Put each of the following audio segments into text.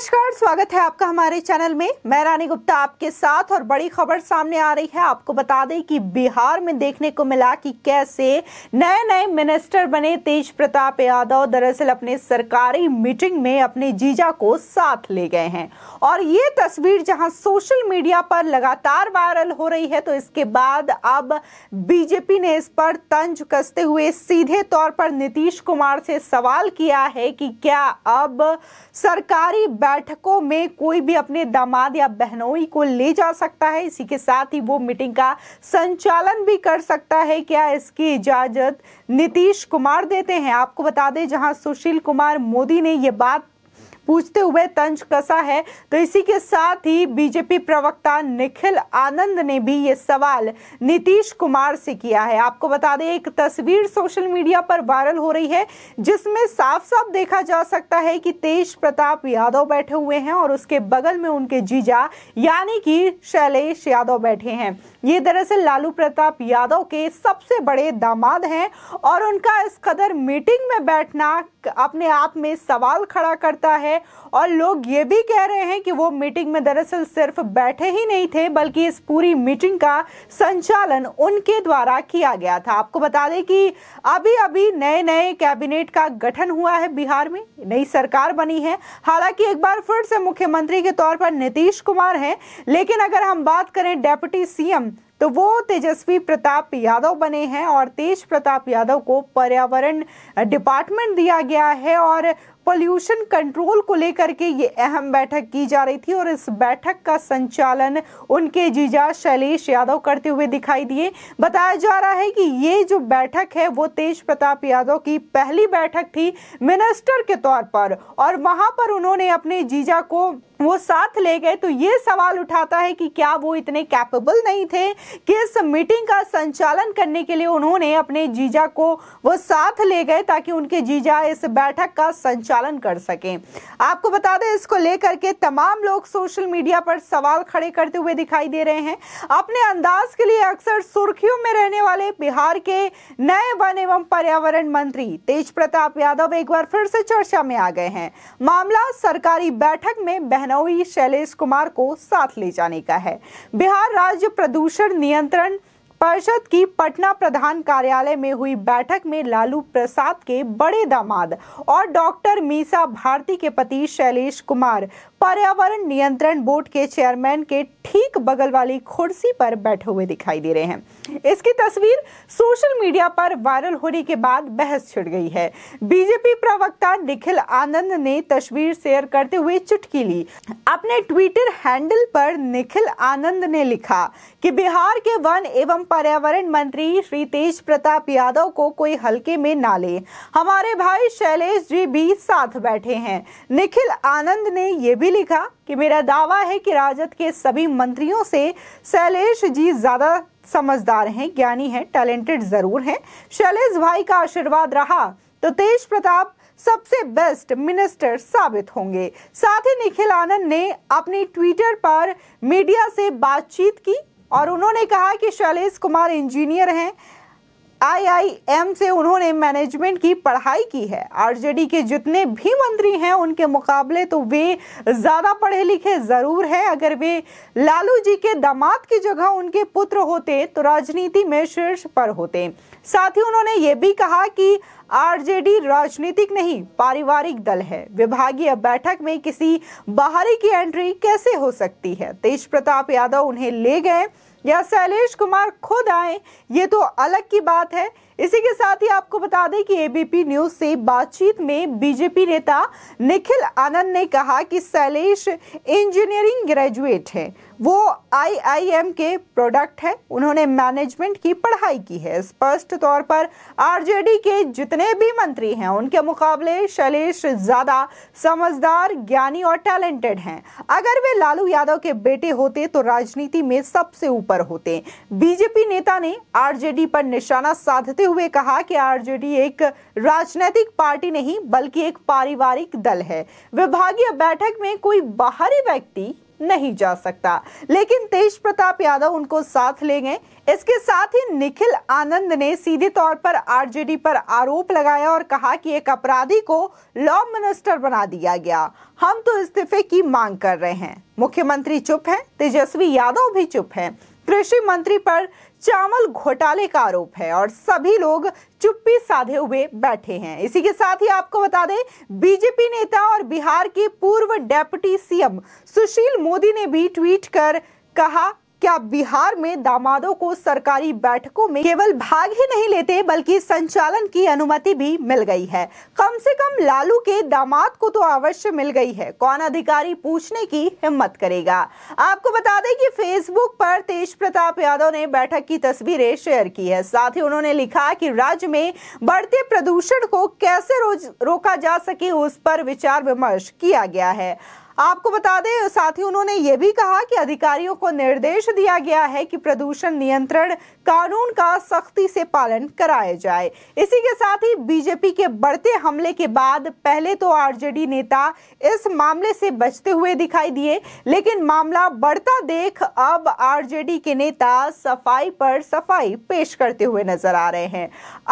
नमस्कार स्वागत है आपका हमारे चैनल में मैं रानी गुप्ता आपके साथ और बड़ी खबर सामने आ रही है आपको बता दें कि बिहार में देखने को मिला कि कैसे नए नए मिनिस्टर बने तेज प्रताप यादव दरअसल अपने सरकारी मीटिंग में अपने जीजा को साथ ले गए हैं और ये तस्वीर जहां सोशल मीडिया पर लगातार वायरल हो रही है तो इसके बाद अब बीजेपी ने इस पर तंज कसते हुए सीधे तौर पर नीतीश कुमार से सवाल किया है कि क्या अब सरकारी बैठकों में कोई भी अपने दामाद या बहनोई को ले जा सकता है इसी के साथ ही वो मीटिंग का संचालन भी कर सकता है क्या इसकी इजाजत नीतीश कुमार देते हैं आपको बता दें जहां सुशील कुमार मोदी ने ये बात पूछते हुए तंज कसा है तो इसी के साथ ही बीजेपी प्रवक्ता निखिल आनंद ने भी ये सवाल नीतीश कुमार से किया है आपको बता दें एक तस्वीर सोशल मीडिया पर वायरल हो रही है जिसमें साफ साफ देखा जा सकता है कि तेज प्रताप यादव बैठे हुए हैं और उसके बगल में उनके जीजा यानी कि शैलेश यादव बैठे हैं ये दरअसल लालू प्रताप यादव के सबसे बड़े दामाद हैं और उनका इस कदर मीटिंग में बैठना अपने आप में सवाल खड़ा करता है है और लोग ये भी कह रहे हैं कि वो मीटिंग में दरअसल सिर्फ बैठे ही नहीं थे बल्कि इस पूरी मीटिंग का संचालन उनके द्वारा किया गया था आपको बता दें कि अभी अभी नए नए कैबिनेट का गठन हुआ है बिहार में नई सरकार बनी है हालांकि एक बार फिर से मुख्यमंत्री के तौर पर नीतीश कुमार हैं लेकिन अगर हम बात करें डेप्यूटी सीएम तो वो तेजस्वी प्रताप यादव बने हैं और तेज प्रताप यादव को पर्यावरण डिपार्टमेंट दिया गया है और पॉल्यूशन कंट्रोल को लेकर के ये अहम बैठक की जा रही थी और इस बैठक का संचालन उनके जीजा शैलेश यादव करते हुए दिखाई दिए बताया जा रहा है कि ये जो बैठक है वो तेज प्रताप यादव की पहली बैठक थी मिनिस्टर के तौर पर और वहां पर उन्होंने अपने जीजा को वो साथ ले गए तो ये सवाल उठाता है कि क्या वो इतने कैपेबल नहीं थे कि इस मीटिंग का संचालन करने के लिए उन्होंने अपने जीजा को वो साथ ले गए ताकि उनके जीजा इस बैठक का संचालन संचालन कर सकें आपको बता दें इसको लेकर के तमाम लोग सोशल मीडिया पर सवाल खड़े करते हुए दिखाई दे रहे हैं अपने अंदाज के लिए अक्सर सुर्खियों में रहने वाले बिहार के नए वन एवं पर्यावरण मंत्री तेज प्रताप यादव एक बार फिर से चर्चा में आ गए हैं मामला सरकारी बैठक में बहनोई शैलेश कुमार को साथ ले जाने का है बिहार राज्य प्रदूषण नियंत्रण परिषद की पटना प्रधान कार्यालय में हुई बैठक में लालू प्रसाद के बड़े दामाद और डॉक्टर मीसा भारती के पति शैलेश कुमार पर्यावरण नियंत्रण बोर्ड के चेयरमैन के ठीक बगल वाली कुर्सी पर बैठे हुए दिखाई दे रहे हैं इसकी तस्वीर सोशल मीडिया पर वायरल होने के बाद बहस छिड़ गई है बीजेपी प्रवक्ता निखिल आनंद ने तस्वीर शेयर करते हुए चुटकी ली अपने ट्विटर हैंडल पर निखिल आनंद ने लिखा कि बिहार के वन एवं पर्यावरण मंत्री श्री तेज प्रताप यादव को कोई हल्के में ना ले हमारे भाई शैलेश जी भी साथ बैठे हैं निखिल आनंद ने यह भी लिखा कि मेरा दावा है कि राजद के सभी मंत्रियों से शैलेश जी ज्यादा समझदार हैं ज्ञानी हैं टैलेंटेड जरूर हैं शैलेश भाई का आशीर्वाद रहा तो तेज प्रताप सबसे बेस्ट मिनिस्टर साबित होंगे साथ ही निखिल आनंद ने अपने ट्विटर पर मीडिया से बातचीत की और उन्होंने कहा कि शैलेश कुमार इंजीनियर हैं आईआईएम से उन्होंने मैनेजमेंट की पढ़ाई की है आरजेडी के जितने भी मंत्री हैं उनके मुकाबले तो वे ज़्यादा पढ़े लिखे ज़रूर हैं अगर वे लालू जी के दामाद की जगह उनके पुत्र होते तो राजनीति में शीर्ष पर होते साथ ही उन्होंने ये भी कहा कि आरजेडी राजनीतिक नहीं पारिवारिक दल है विभागीय बैठक में किसी बाहरी की एंट्री कैसे हो सकती है तेज प्रताप यादव उन्हें ले गए या शैलेश कुमार खुद आए ये तो अलग की बात है इसी के साथ ही आपको बता दें कि एबीपी न्यूज से बातचीत में बीजेपी नेता निखिल आनंद ने कहा कि शैलेश इंजीनियरिंग ग्रेजुएट है वो आईआईएम के प्रोडक्ट हैं उन्होंने मैनेजमेंट की पढ़ाई की है स्पष्ट तौर पर आरजेडी के जितने भी मंत्री हैं उनके मुकाबले शैलेश ज़्यादा समझदार ज्ञानी और टैलेंटेड हैं अगर वे लालू यादव के बेटे होते तो राजनीति में सबसे ऊपर होते बीजेपी नेता ने आरजेडी पर निशाना साधते हुए कहा कि डी एक राजनीतिक पार्टी नहीं बल्कि एक पारिवारिक दल है विभागीय बैठक में कोई बाहरी व्यक्ति नहीं जा सकता लेकिन तेज प्रताप यादव उनको साथ ले गए इसके साथ ही निखिल आनंद ने सीधे तौर पर आरजेडी पर आरोप लगाया और कहा कि एक अपराधी को लॉ मिनिस्टर बना दिया गया हम तो इस्तीफे की मांग कर रहे हैं मुख्यमंत्री चुप हैं तेजस्वी यादव भी चुप हैं कृषि मंत्री पर चावल घोटाले का आरोप है और सभी लोग चुप्पी साधे हुए बैठे हैं इसी के साथ ही आपको बता दें बीजेपी नेता और बिहार के पूर्व डेप्यूटी सीएम सुशील मोदी ने भी ट्वीट कर कहा क्या बिहार में दामादों को सरकारी बैठकों में केवल भाग ही नहीं लेते बल्कि संचालन की अनुमति भी मिल गई है कम से कम लालू के दामाद को तो अवश्य मिल गई है कौन अधिकारी पूछने की हिम्मत करेगा आपको बता दें कि फेसबुक पर तेज प्रताप यादव ने बैठक की तस्वीरें शेयर की है साथ ही उन्होंने लिखा की राज्य में बढ़ते प्रदूषण को कैसे रोका जा सके उस पर विचार विमर्श किया गया है आपको बता दें साथ ही उन्होंने ये भी कहा कि अधिकारियों को निर्देश दिया गया है कि प्रदूषण नियंत्रण कानून का सख्ती से पालन कराया जाए इसी के साथ ही बीजेपी के बढ़ते हमले के बाद पहले तो आरजेडी नेता इस मामले से बचते हुए दिखाई दिए लेकिन मामला बढ़ता देख अब आरजेडी के नेता सफाई पर सफाई पेश करते हुए नजर आ रहे हैं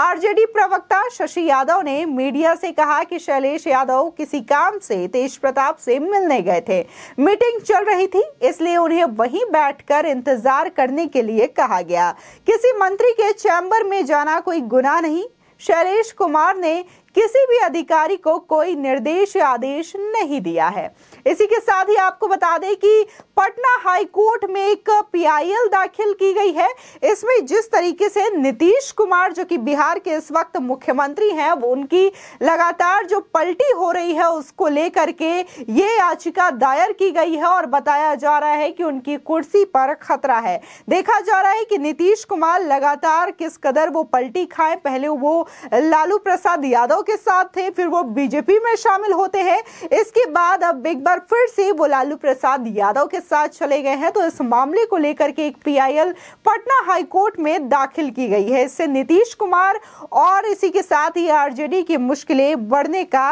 आरजेडी प्रवक्ता शशि यादव ने मीडिया से कहा कि शैलेश यादव किसी काम से तेज प्रताप से मिलने गए थे मीटिंग चल रही थी इसलिए उन्हें वहीं बैठकर इंतजार करने के लिए कहा गया किसी मंत्री के चैम्बर में जाना कोई गुना नहीं शैलेश कुमार ने किसी भी अधिकारी को कोई निर्देश या आदेश नहीं दिया है इसी के साथ ही आपको बता दें कि पटना हाई कोर्ट में एक पीआईएल दाखिल की गई है इसमें जिस तरीके से नीतीश कुमार जो कि बिहार के इस वक्त मुख्यमंत्री हैं वो उनकी लगातार जो पलटी हो रही है उसको लेकर के ये याचिका दायर की गई है और बताया जा रहा है कि उनकी कुर्सी पर खतरा है देखा जा रहा है कि नीतीश कुमार लगातार किस कदर वो पलटी खाए पहले वो लालू प्रसाद यादव के साथ थे फिर वो बीजेपी में शामिल होते हैं इसके बाद अब एक बार फिर से वो लालू प्रसाद यादव के साथ चले गए हैं तो इस मामले को लेकर के एक पीआईएल पटना हाई कोर्ट में दाखिल की गई है इससे नीतीश कुमार और इसी के साथ ही आरजेडी की मुश्किलें बढ़ने का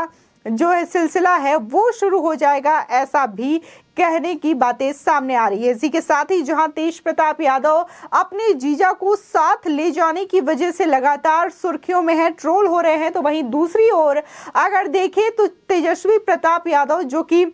जो है सिलसिला है वो शुरू हो जाएगा ऐसा भी कहने की बातें सामने आ रही है इसी के साथ ही जहां तेज प्रताप यादव अपने जीजा को साथ ले जाने की वजह से लगातार सुर्खियों में है ट्रोल हो रहे हैं तो वहीं दूसरी ओर अगर देखें तो तेजस्वी प्रताप यादव जो कि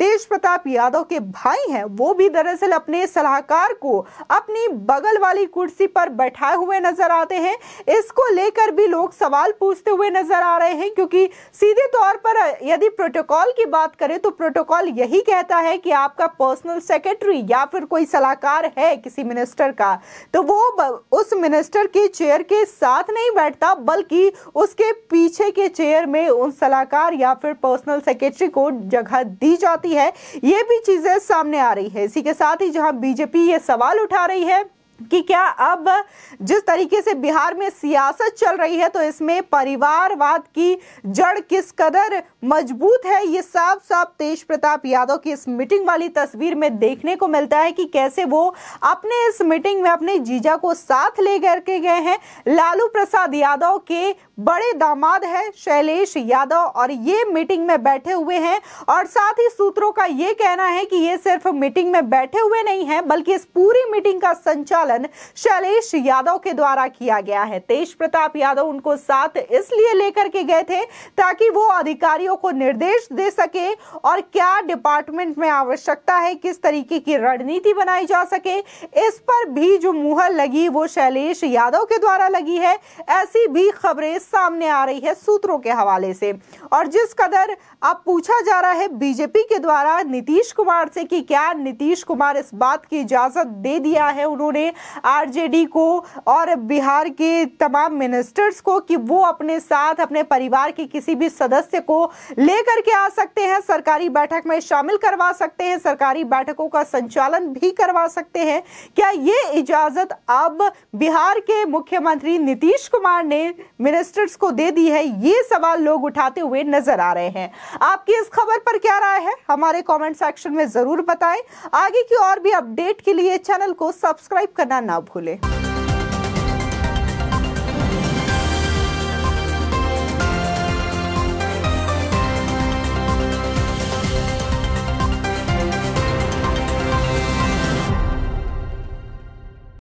तेज प्रताप यादव के भाई हैं वो भी दरअसल अपने सलाहकार को अपनी बगल वाली कुर्सी पर बैठाए हुए नजर आते हैं इसको लेकर भी लोग सवाल पूछते हुए नजर आ रहे हैं क्योंकि सीधे तौर पर यदि प्रोटोकॉल की बात करें तो प्रोटोकॉल यही कहता है कि आपका पर्सनल सेक्रेटरी या फिर कोई सलाहकार है किसी मिनिस्टर का तो वो उस मिनिस्टर के चेयर के साथ नहीं बैठता बल्कि उसके पीछे के चेयर में उन सलाहकार या फिर पर्सनल सेक्रेटरी को जगह दी जाती है ये भी चीज़ें सामने आ रही है इसी के साथ ही जहां बीजेपी ये सवाल उठा रही है कि क्या अब जिस तरीके से बिहार में सियासत चल रही है तो इसमें परिवारवाद की जड़ किस कदर मजबूत है ये साफ साफ तेज प्रताप यादव की इस मीटिंग वाली तस्वीर में देखने को मिलता है कि कैसे वो अपने इस मीटिंग में अपने जीजा को साथ ले करके गए हैं लालू प्रसाद यादव के बड़े दामाद है शैलेश यादव और ये मीटिंग में बैठे हुए हैं और साथ ही सूत्रों का ये कहना है कि ये सिर्फ मीटिंग में बैठे हुए नहीं है बल्कि इस पूरी मीटिंग का संचालन संचालन शैलेश यादव के द्वारा किया गया है तेज प्रताप यादव उनको साथ इसलिए लेकर के गए थे ताकि वो अधिकारियों को निर्देश दे सके और क्या डिपार्टमेंट में आवश्यकता है किस तरीके की रणनीति बनाई जा सके इस पर भी जो मुहर लगी वो शैलेश यादव के द्वारा लगी है ऐसी भी खबरें सामने आ रही है सूत्रों के हवाले से और जिस कदर अब पूछा जा रहा है बीजेपी के द्वारा नीतीश कुमार से कि क्या नीतीश कुमार इस बात की इजाजत दे दिया है उन्होंने आरजेडी को और बिहार के तमाम मिनिस्टर्स को कि वो अपने साथ अपने परिवार के किसी भी सदस्य को लेकर के आ सकते हैं सरकारी बैठक में शामिल करवा सकते हैं सरकारी बैठकों का संचालन भी करवा सकते हैं क्या ये इजाजत अब बिहार के मुख्यमंत्री नीतीश कुमार ने मिनिस्टर्स को दे दी है ये सवाल लोग उठाते हुए नजर आ रहे हैं आपकी इस खबर पर क्या राय है हमारे कमेंट सेक्शन में जरूर बताएं आगे की और भी अपडेट के लिए चैनल को सब्सक्राइब कर बताना ना भूलें